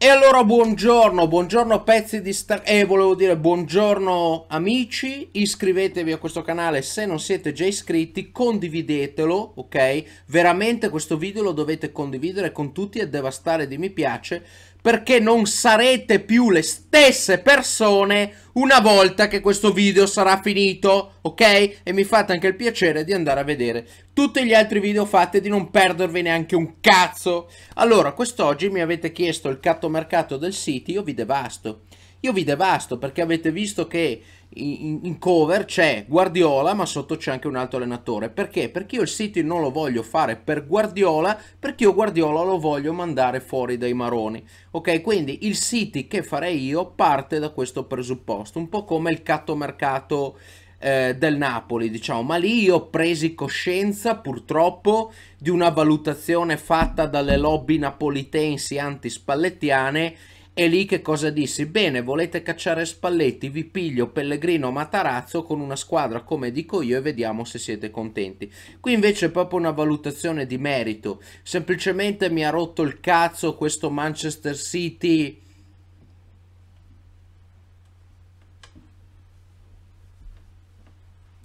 E allora buongiorno, buongiorno pezzi di star... E eh, volevo dire buongiorno amici, iscrivetevi a questo canale se non siete già iscritti, condividetelo, ok? Veramente questo video lo dovete condividere con tutti e devastare di mi piace perché non sarete più le stesse persone una volta che questo video sarà finito, ok? E mi fate anche il piacere di andare a vedere tutti gli altri video fatti e di non perdervi neanche un cazzo. Allora, quest'oggi mi avete chiesto il catto mercato del sito, io vi devasto. Io vi devasto perché avete visto che in, in cover c'è Guardiola, ma sotto c'è anche un altro allenatore. Perché? Perché io il City non lo voglio fare per Guardiola, perché io Guardiola lo voglio mandare fuori dai maroni. Ok, quindi il City che farei io parte da questo presupposto, un po' come il cattomercato eh, del Napoli, diciamo, ma lì io ho preso coscienza purtroppo di una valutazione fatta dalle lobby napolitensi antispallettiane e lì che cosa dissi? Bene, volete cacciare Spalletti, vi piglio Pellegrino Matarazzo con una squadra come dico io e vediamo se siete contenti. Qui invece è proprio una valutazione di merito. Semplicemente mi ha rotto il cazzo questo Manchester City...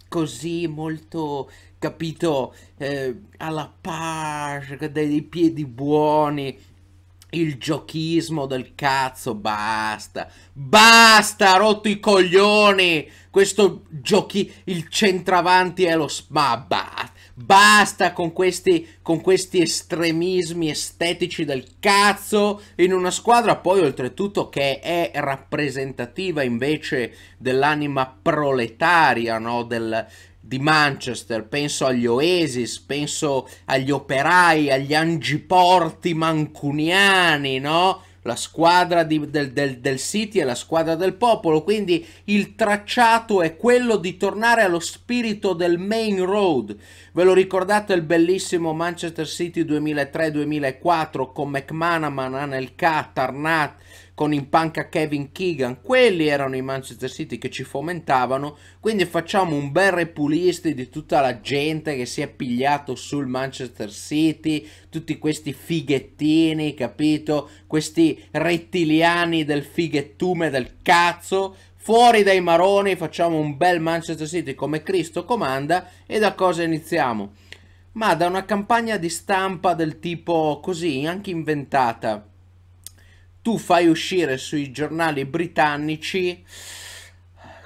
così molto, capito, eh, alla par, dei piedi buoni, il giochismo del cazzo, basta, basta, rotto i coglioni, questo giochi, il centravanti è lo sma, basta, basta con questi, con questi estremismi estetici del cazzo, in una squadra poi oltretutto che è rappresentativa invece dell'anima proletaria, no, del, di Manchester, penso agli Oasis, penso agli operai, agli angiporti mancuniani, no? La squadra di, del, del, del City è la squadra del popolo, quindi il tracciato è quello di tornare allo spirito del main road. Ve lo ricordate il bellissimo Manchester City 2003-2004 con McManaman, Anelka, Tarnat, con in panca Kevin Keegan, quelli erano i Manchester City che ci fomentavano, quindi facciamo un bel repulisti di tutta la gente che si è pigliato sul Manchester City, tutti questi fighettini, capito? Questi rettiliani del fighettume del cazzo, fuori dai maroni, facciamo un bel Manchester City come Cristo comanda e da cosa iniziamo? Ma da una campagna di stampa del tipo così, anche inventata, tu fai uscire sui giornali britannici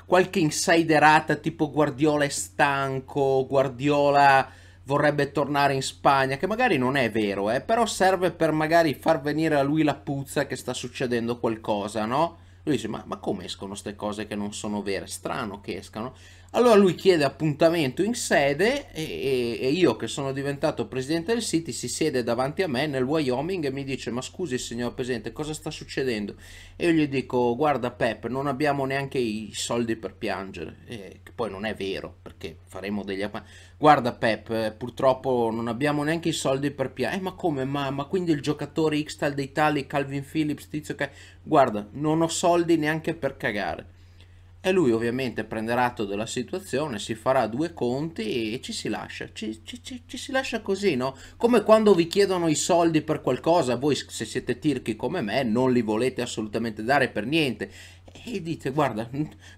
qualche insiderata tipo Guardiola è stanco, Guardiola vorrebbe tornare in Spagna, che magari non è vero, eh, però serve per magari far venire a lui la puzza che sta succedendo qualcosa, no? Lui dice, ma, ma come escono queste cose che non sono vere? Strano che escano. Allora lui chiede appuntamento in sede e, e, io che sono diventato presidente del City si siede davanti a me nel Wyoming e mi dice ma scusi signor presidente cosa sta succedendo? E io gli dico guarda Pep non abbiamo neanche i soldi per piangere, eh, che poi non è vero perché faremo degli appuntamenti. Guarda Pep eh, purtroppo non abbiamo neanche i soldi per piangere, eh, ma come ma, ma quindi il giocatore X tal dei tali Calvin Phillips tizio che... Guarda non ho soldi neanche per cagare e lui ovviamente prenderà atto della situazione, si farà due conti e ci si lascia, ci, ci, ci, ci, si lascia così, no? Come quando vi chiedono i soldi per qualcosa, voi se siete tirchi come me non li volete assolutamente dare per niente e dite guarda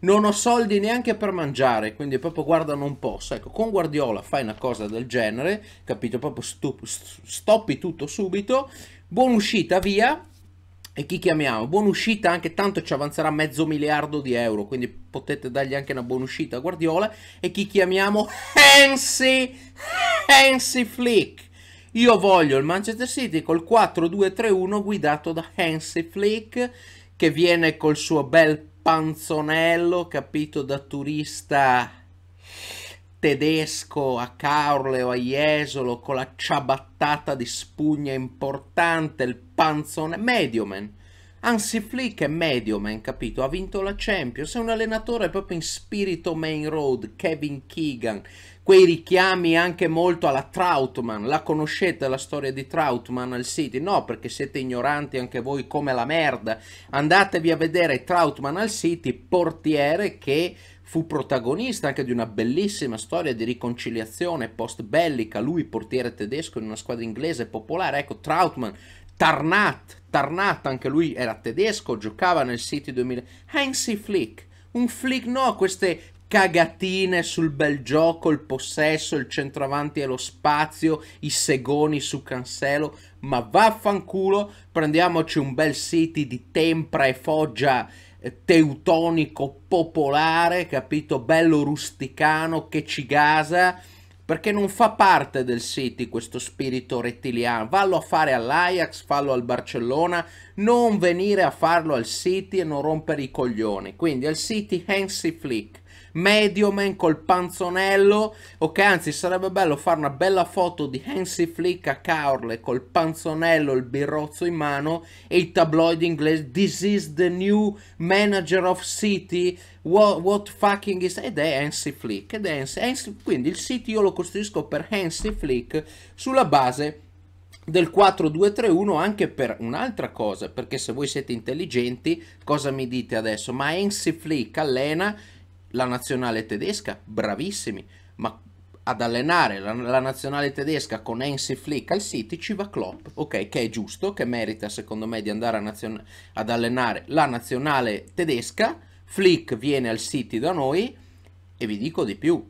non ho soldi neanche per mangiare, quindi proprio guarda non posso, ecco con Guardiola fai una cosa del genere, capito? Proprio stop, stoppi tutto subito, buona uscita, via e chi chiamiamo? Buona uscita anche tanto ci avanzerà mezzo miliardo di euro, quindi potete dargli anche una buona uscita a Guardiola. E chi chiamiamo? Hansi, Hansi Flick. Io voglio il Manchester City col 4-2-3-1 guidato da Hansi Flick che viene col suo bel panzonello, capito da turista tedesco a Carleo, a Jesolo, con la ciabattata di spugna importante, il panzone, Medioman. Ansi Flick è Medioman, capito? Ha vinto la Champions, è un allenatore proprio in spirito main road, Kevin Keegan, quei richiami anche molto alla Troutman, la conoscete la storia di Troutman al City? No, perché siete ignoranti anche voi come la merda, andatevi a vedere Troutman al City, portiere che Fu protagonista anche di una bellissima storia di riconciliazione post bellica, lui portiere tedesco in una squadra inglese popolare, ecco Trautmann, Tarnat, Tarnat anche lui era tedesco, giocava nel City 2000, Hansi Flick, un Flick no, queste cagatine sul bel gioco, il possesso, il centravanti e lo spazio, i segoni su Cancelo, ma vaffanculo, prendiamoci un bel City di tempra e foggia teutonico popolare, capito? Bello rusticano che ci gasa perché non fa parte del City questo spirito rettiliano. Vallo a fare all'Ajax, fallo al Barcellona, non venire a farlo al City e non rompere i coglioni. Quindi al City Hansi Flick, Medioman col panzonello. Ok, anzi, sarebbe bello fare una bella foto di Hansi Flick a Caorle col panzonello, il birrozzo in mano e i tabloid inglesi. This is the new manager of City. What, what fucking is... Ed è Hansi Flick. Ed è Hansi, Hansi, quindi il City io lo costruisco per Hansi Flick sulla base del 4-2-3-1 anche per un'altra cosa, perché se voi siete intelligenti, cosa mi dite adesso? Ma Hansi Flick allena la nazionale tedesca, bravissimi, ma ad allenare la, la nazionale tedesca con Hansi Flick al City ci va Klopp, ok, che è giusto, che merita secondo me di andare a nazion- ad allenare la nazionale tedesca, Flick viene al City da noi e vi dico di più,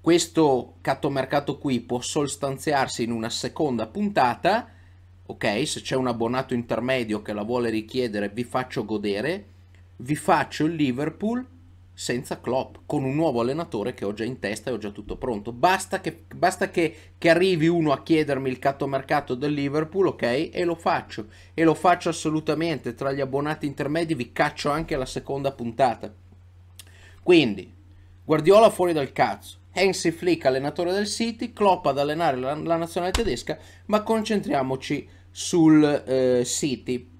questo cattomercato qui può sostanziarsi in una seconda puntata, ok, se c'è un abbonato intermedio che la vuole richiedere vi faccio godere, vi faccio il Liverpool senza Klopp, con un nuovo allenatore che ho già in testa e ho già tutto pronto. Basta che, basta che, che arrivi uno a chiedermi il cattomercato del Liverpool, ok? E lo faccio. E lo faccio assolutamente. Tra gli abbonati intermedi vi caccio anche la seconda puntata. Quindi, Guardiola fuori dal cazzo. Hansi Flick allenatore del City, Klopp ad allenare la, la nazionale tedesca, ma concentriamoci sul eh, City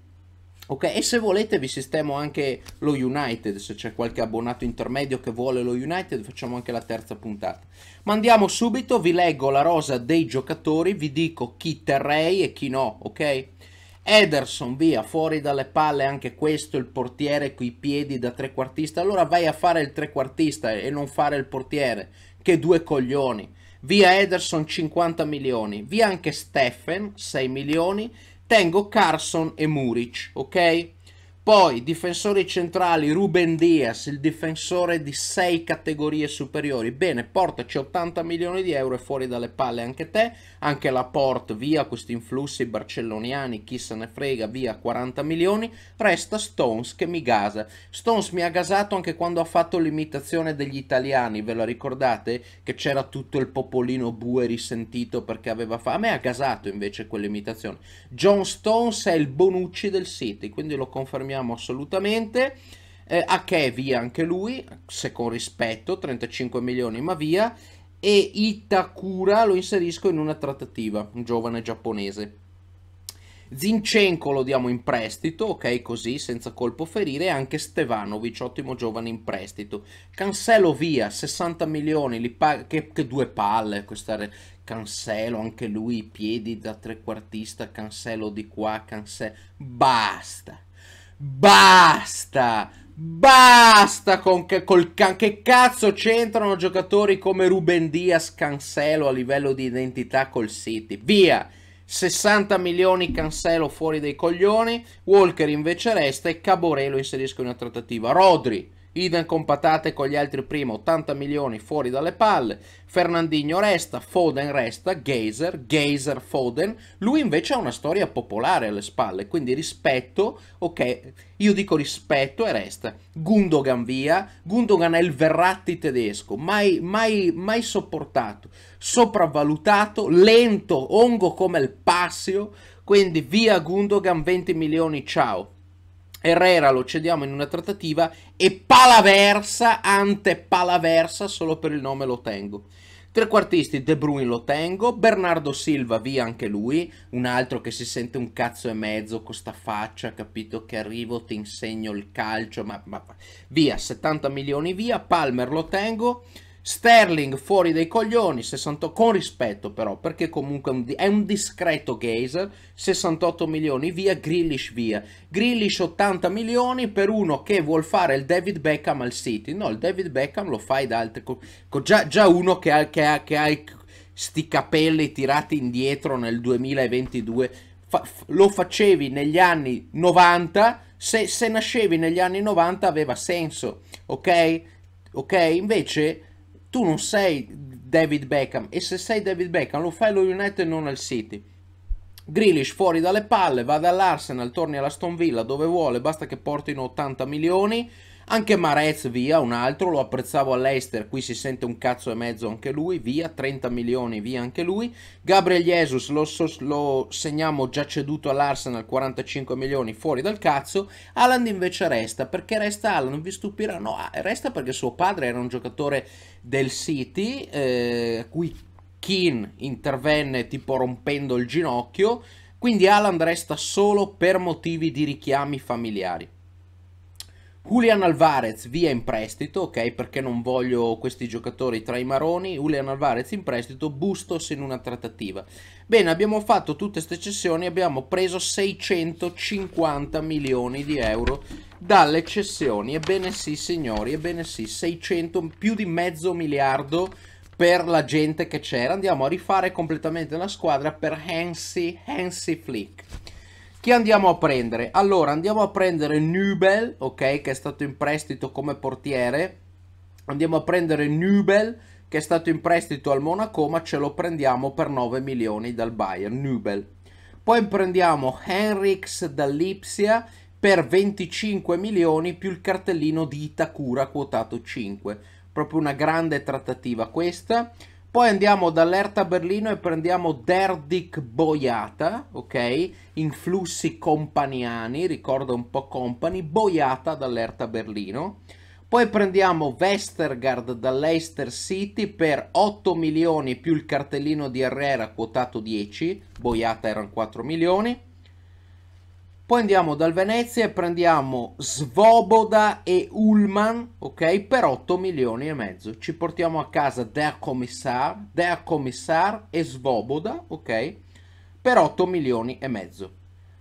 Ok, e se volete vi sistemo anche lo United, se c'è qualche abbonato intermedio che vuole lo United facciamo anche la terza puntata. Ma andiamo subito, vi leggo la rosa dei giocatori, vi dico chi terrei e chi no, ok? Ederson via, fuori dalle palle anche questo, il portiere coi piedi da trequartista, allora vai a fare il trequartista e non fare il portiere, che due coglioni. Via Ederson 50 milioni, via anche Steffen 6 milioni, tengo Carson e Muric, ok? Poi difensori centrali Ruben Diaz, il difensore di 6 categorie superiori. Bene, portaci 80 milioni di euro e fuori dalle palle anche te anche la Port via questi influssi barcelloniani, chi se ne frega, via 40 milioni, resta Stones che mi gasa. Stones mi ha gasato anche quando ha fatto l'imitazione degli italiani, ve la ricordate? Che c'era tutto il popolino bue risentito perché aveva fa... A me ha gasato invece quell'imitazione. John Stones è il Bonucci del City, quindi lo confermiamo assolutamente. Eh, a Kevi anche lui, se con rispetto, 35 milioni ma via e Itakura lo inserisco in una trattativa, un giovane giapponese. Zinchenko lo diamo in prestito, ok, così senza colpo ferire, anche Stevanovic, ottimo giovane in prestito. Cancelo via, 60 milioni, li che, che, due palle, questa Cancelo, anche lui, piedi da trequartista, Cancelo di qua, Cancelo... Basta! Basta! Basta con che, col, che cazzo c'entrano giocatori come Ruben Diaz, Cancelo a livello di identità col City. Via! 60 milioni Cancelo fuori dei coglioni, Walker invece resta e Caborello inseriscono in una trattativa. Rodri idem con Patate con gli altri prima, 80 milioni fuori dalle palle, Fernandinho resta, Foden resta, Geyser, Geyser, Foden, lui invece ha una storia popolare alle spalle, quindi rispetto, ok, io dico rispetto e resta, Gundogan via, Gundogan è il Verratti tedesco, mai, mai, mai sopportato, sopravvalutato, lento, ongo come il passio, quindi via Gundogan 20 milioni, ciao. Herrera lo cediamo in una trattativa e Palaversa, ante Palaversa, solo per il nome lo tengo. Trequartisti De Bruyne lo tengo, Bernardo Silva via anche lui, un altro che si sente un cazzo e mezzo con sta faccia, capito che arrivo, ti insegno il calcio, ma, ma via, 70 milioni via, Palmer lo tengo, Sterling fuori dai coglioni, 68, con rispetto però, perché comunque è un discreto geyser, 68 milioni via, Grillish via. Grillish 80 milioni per uno che vuol fare il David Beckham al City. No, il David Beckham lo fai da altri... Già, già, uno che ha, che, ha, che ha sti capelli tirati indietro nel 2022, fa, lo facevi negli anni 90, se, se nascevi negli anni 90 aveva senso, ok? Ok? Invece tu non sei David Beckham e se sei David Beckham lo fai allo United e non al City. Grealish fuori dalle palle, va dall'Arsenal, torni alla Stonvilla dove vuole, basta che portino 80 milioni. Anche Marez via, un altro, lo apprezzavo all'Ester, qui si sente un cazzo e mezzo anche lui, via, 30 milioni via anche lui. Gabriel Jesus lo, so, lo segniamo già ceduto all'Arsenal, 45 milioni fuori dal cazzo. Alan invece resta, perché resta Alan, vi stupirà, no, ah, resta perché suo padre era un giocatore del City, eh, cui Keane intervenne tipo rompendo il ginocchio, quindi Alan resta solo per motivi di richiami familiari. Julian Alvarez via in prestito, ok? Perché non voglio questi giocatori tra i maroni. Julian Alvarez in prestito, Bustos in una trattativa. Bene, abbiamo fatto tutte queste cessioni, abbiamo preso 650 milioni di euro dalle cessioni. Ebbene sì, signori, ebbene sì, 600, più di mezzo miliardo per la gente che c'era. Andiamo a rifare completamente la squadra per Hansi, Hansi Flick. Chi andiamo a prendere? Allora, andiamo a prendere Nubel, ok, che è stato in prestito come portiere. Andiamo a prendere Nubel, che è stato in prestito al Monaco, ma ce lo prendiamo per 9 milioni dal Bayern, Nubel. Poi prendiamo Henriks dall'Ipsia per 25 milioni più il cartellino di Itakura quotato 5. Proprio una grande trattativa questa. Poi andiamo dall'Erta Berlino e prendiamo Derdik Boiata, ok? Influssi companiani, ricorda un po' Company, Boiata dall'Erta Berlino. Poi prendiamo Westergaard dall'Eister City per 8 milioni più il cartellino di Herrera quotato 10, Boiata erano 4 milioni. Poi andiamo dal Venezia e prendiamo Svoboda e Ullman, ok? Per 8 milioni e mezzo. Ci portiamo a casa Der Commissar, Der Commissar e Svoboda, ok? Per 8 milioni e mezzo.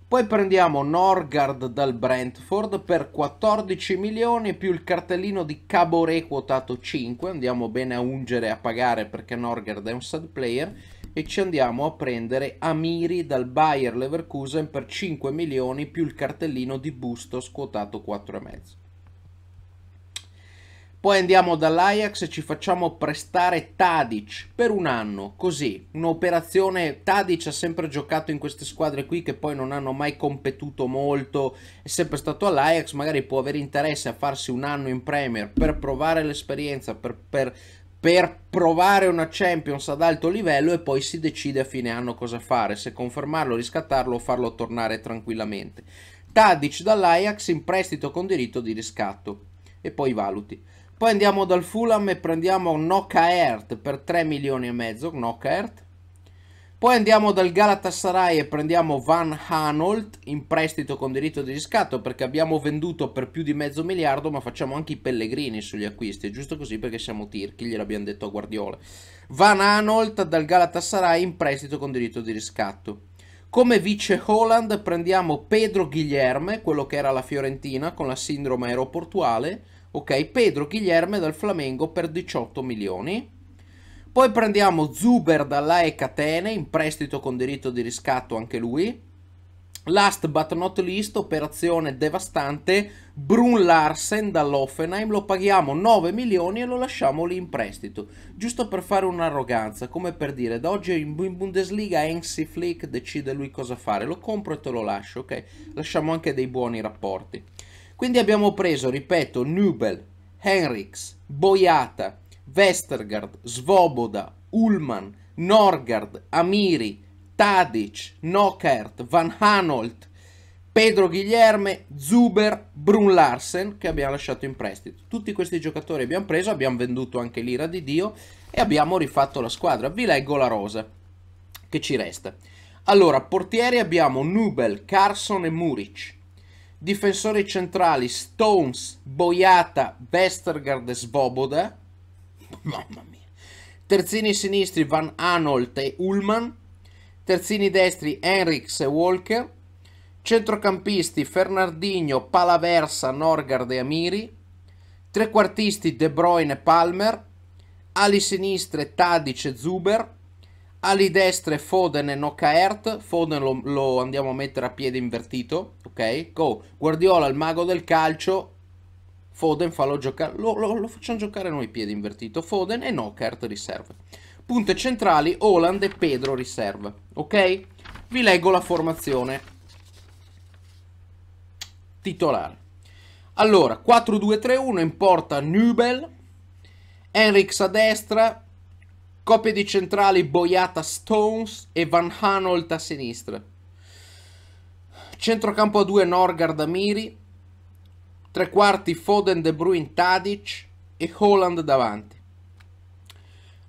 Poi prendiamo Norgard dal Brentford per 14 milioni più il cartellino di Caboret quotato 5. Andiamo bene a ungere e a pagare perché Norgard è un sad player e ci andiamo a prendere Amiri dal Bayer Leverkusen per 5 milioni più il cartellino di busto scuotato 4,5. Poi andiamo dall'Ajax e ci facciamo prestare Tadic per un anno, così, un'operazione, Tadic ha sempre giocato in queste squadre qui che poi non hanno mai competuto molto, è sempre stato all'Ajax, magari può avere interesse a farsi un anno in Premier per provare l'esperienza, per, per per provare una Champions ad alto livello e poi si decide a fine anno cosa fare, se confermarlo, riscattarlo o farlo tornare tranquillamente. Tadic dall'Ajax in prestito con diritto di riscatto e poi valuti. Poi andiamo dal Fulham e prendiamo Nocaert per 3 milioni e mezzo, Nocaert, poi andiamo dal Galatasaray e prendiamo Van Hanolt in prestito con diritto di riscatto perché abbiamo venduto per più di mezzo miliardo ma facciamo anche i pellegrini sugli acquisti, è giusto così perché siamo tirchi, gliel'abbiamo detto a Guardiola. Van Hanolt dal Galatasaray in prestito con diritto di riscatto. Come vice Holland prendiamo Pedro Guilherme, quello che era la Fiorentina con la sindrome aeroportuale. Ok, Pedro Guilherme dal Flamengo per 18 milioni. Poi prendiamo Zuber dall'AE Catene, in prestito con diritto di riscatto anche lui. Last but not least, operazione devastante, Brun Larsen dall'Offenheim, lo paghiamo 9 milioni e lo lasciamo lì in prestito, giusto per fare un'arroganza, come per dire, da oggi in Bundesliga Ensi Flick decide lui cosa fare, lo compro e te lo lascio, ok? Lasciamo anche dei buoni rapporti. Quindi abbiamo preso, ripeto, Nubel, Henriks, Boiata, Vestergaard, Svoboda, Ullman, Norgard, Amiri, Tadic, Nockert, Van Hanolt, Pedro Guilherme, Zuber, Brun Larsen che abbiamo lasciato in prestito. Tutti questi giocatori abbiamo preso, abbiamo venduto anche l'ira di Dio e abbiamo rifatto la squadra. Vi leggo la rosa che ci resta. Allora, portieri abbiamo Nubel, Carson e Muric. Difensori centrali Stones, Boiata, Vestergaard e Svoboda Mamma mia. Terzini sinistri Van Anolt e Ullman. Terzini destri Henriks e Walker. Centrocampisti Fernardino, Palaversa, Norgard e Amiri. Trequartisti De Bruyne e Palmer. Ali sinistre Tadic e Zuber. Ali destre Foden e Nocaert. Foden lo, lo, andiamo a mettere a piede invertito. Ok? Go. Guardiola, il mago del calcio, Foden lo, giocare, lo, lo, lo, facciamo giocare noi piedi invertito, Foden e Nockert riserve. Punte centrali, Holland e Pedro riserve, ok? Vi leggo la formazione titolare. Allora, 4-2-3-1 importa porta Nubel, Henriks a destra, coppie di centrali Boiata Stones e Van Hanolt a sinistra. Centrocampo a 2 Norgard Amiri, tre quarti Foden, De Bruyne, Tadic e Holland davanti.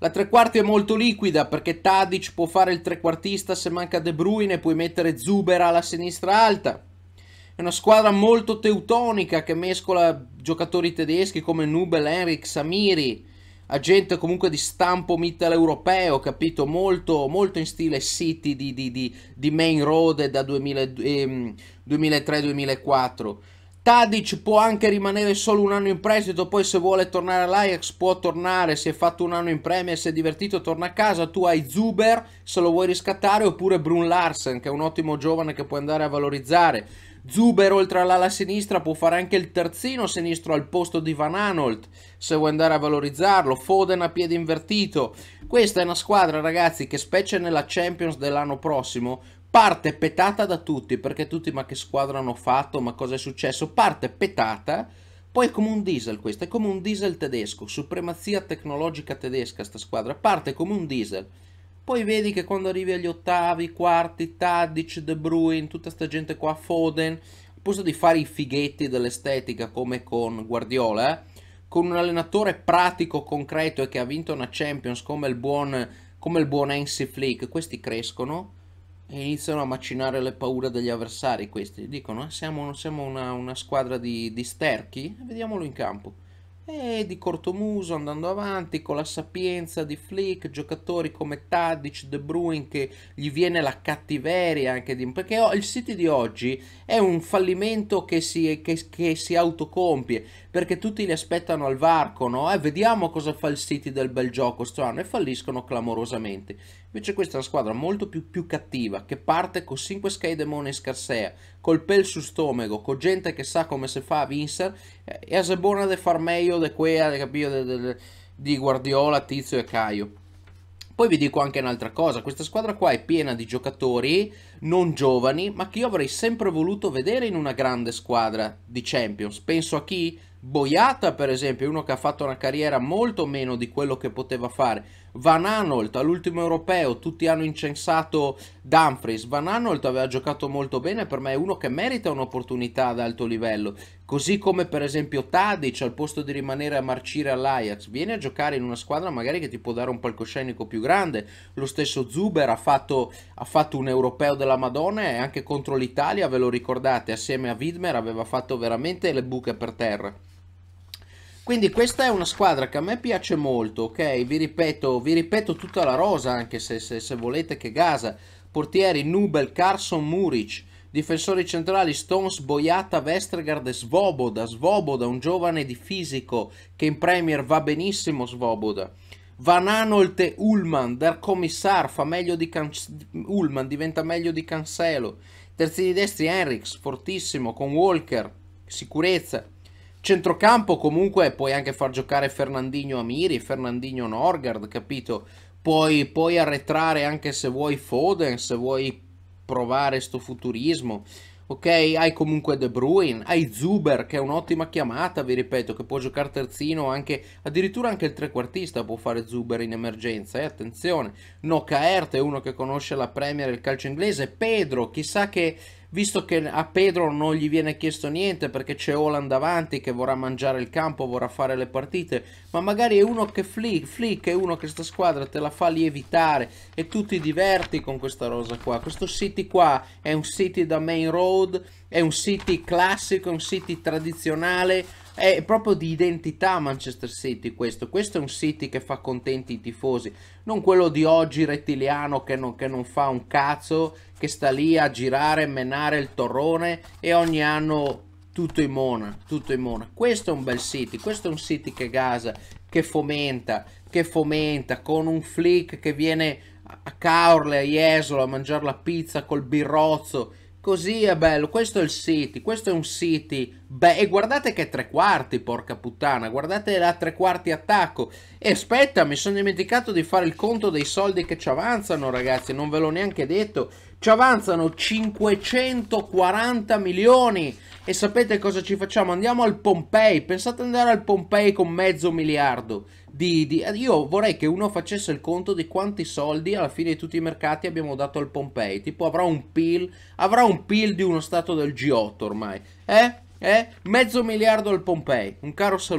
La tre quarti è molto liquida perché Tadic può fare il trequartista se manca De Bruyne, puoi mettere Zubera alla sinistra alta. È una squadra molto teutonica che mescola giocatori tedeschi come Nubel, Henrik, Samiri, agente comunque di stampo mitteleuropeo, capito? Molto, molto in stile City di, di, di, di Main Road da 2003-2004. Ehm, Tadic può anche rimanere solo un anno in prestito, poi se vuole tornare all'Ajax può tornare, si è fatto un anno in Premier, si è divertito, torna a casa, tu hai Zuber se lo vuoi riscattare oppure Brun Larsen che è un ottimo giovane che puoi andare a valorizzare. Zuber oltre all'ala sinistra può fare anche il terzino sinistro al posto di Van Anolt se vuoi andare a valorizzarlo, Foden a piede invertito. Questa è una squadra ragazzi che specie nella Champions dell'anno prossimo parte petata da tutti, perché tutti ma che squadra hanno fatto, ma cosa è successo, parte petata, poi è come un diesel questo, è come un diesel tedesco, supremazia tecnologica tedesca sta squadra, parte come un diesel, poi vedi che quando arrivi agli ottavi, quarti, Tadic, De Bruyne, tutta sta gente qua, Foden, al posto di fare i fighetti dell'estetica come con Guardiola, eh, con un allenatore pratico, concreto e che ha vinto una Champions come il buon, come il buon Flick, questi crescono, e iniziano a macinare le paure degli avversari questi. Dicono, eh, siamo, siamo una, una, squadra di, di sterchi, vediamolo in campo. E di cortomuso andando avanti con la sapienza di Flick, giocatori come Tadic, De Bruyne che gli viene la cattiveria anche di... perché il City di oggi è un fallimento che si, che, che si autocompie perché tutti li aspettano al varco, no? Eh, vediamo cosa fa il City del bel gioco sto anno e falliscono clamorosamente. Invece questa è una squadra molto più, più cattiva, che parte con 5 Skydemon in scarsea, col pel su stomaco, con gente che sa come si fa a vincere, eh, e a buona de far meglio di quea, di Guardiola, Tizio e Caio. Poi vi dico anche un'altra cosa, questa squadra qua è piena di giocatori non giovani, ma che io avrei sempre voluto vedere in una grande squadra di Champions. Penso a chi? Boiata, per esempio, è uno che ha fatto una carriera molto meno di quello che poteva fare. Van Anolt, all'ultimo europeo, tutti hanno incensato Dumfries. Van Anolt aveva giocato molto bene, per me è uno che merita un'opportunità ad alto livello. Così come per esempio Tadic, al posto di rimanere a marcire all'Ajax, viene a giocare in una squadra magari che ti può dare un palcoscenico più grande. Lo stesso Zuber ha fatto, ha fatto un europeo della Madonna e anche contro l'Italia, ve lo ricordate, assieme a Widmer aveva fatto veramente le buche per terra. Quindi questa è una squadra che a me piace molto, ok? Vi ripeto, vi ripeto tutta la rosa, anche se, se, se volete che Gaza. Portieri Nubel, Carson, Muric. Difensori centrali Stones, Boiata, Vestergaard e Svoboda. Svoboda, un giovane di fisico che in Premier va benissimo Svoboda. Van Anolt e Ullman, Der Commissar fa meglio di Can... Ullman, diventa meglio di Cancelo. Terzi di destri Henriks, fortissimo, con Walker, sicurezza. Centrocampo comunque puoi anche far giocare Fernandinho Amiri, Fernandinho Norgard, capito? Puoi, puoi arretrare anche se vuoi Foden, se vuoi provare sto futurismo. Ok, hai comunque De Bruyne, hai Zuber che è un'ottima chiamata, vi ripeto, che può giocare terzino anche, addirittura anche il trequartista può fare Zuber in emergenza, eh, attenzione. Nocaert è uno che conosce la Premier e il calcio inglese, Pedro, chissà che visto che a Pedro non gli viene chiesto niente perché c'è Holland davanti che vorrà mangiare il campo, vorrà fare le partite, ma magari è uno che flick, flick è uno che sta squadra te la fa lievitare e tu ti diverti con questa rosa qua. Questo City qua è un City da main road, è un City classico, è un City tradizionale, è proprio di identità Manchester City questo, questo è un City che fa contenti i tifosi, non quello di oggi rettiliano che non, che non fa un cazzo, che sta lì a girare, menare il torrone e ogni anno tutto in mona, tutto in mona. Questo è un bel City, questo è un City che gasa, che fomenta, che fomenta, con un flick che viene a Caorle, a Jesolo, a mangiare la pizza col birrozzo, Così è bello, questo è il City, questo è un City, beh, e guardate che tre quarti, porca puttana, guardate la tre quarti attacco, e aspetta, mi sono dimenticato di fare il conto dei soldi che ci avanzano ragazzi, non ve l'ho neanche detto, ci avanzano 540 milioni, e sapete cosa ci facciamo? Andiamo al Pompei. Pensate ad andare al Pompei con mezzo miliardo. Di, di... Eh, io vorrei che uno facesse il conto di quanti soldi alla fine di tutti i mercati abbiamo dato al Pompei. Tipo avrà un PIL, avrà un PIL di uno stato del G8 ormai. Eh? Eh? Mezzo miliardo al Pompei. Un caro saluto.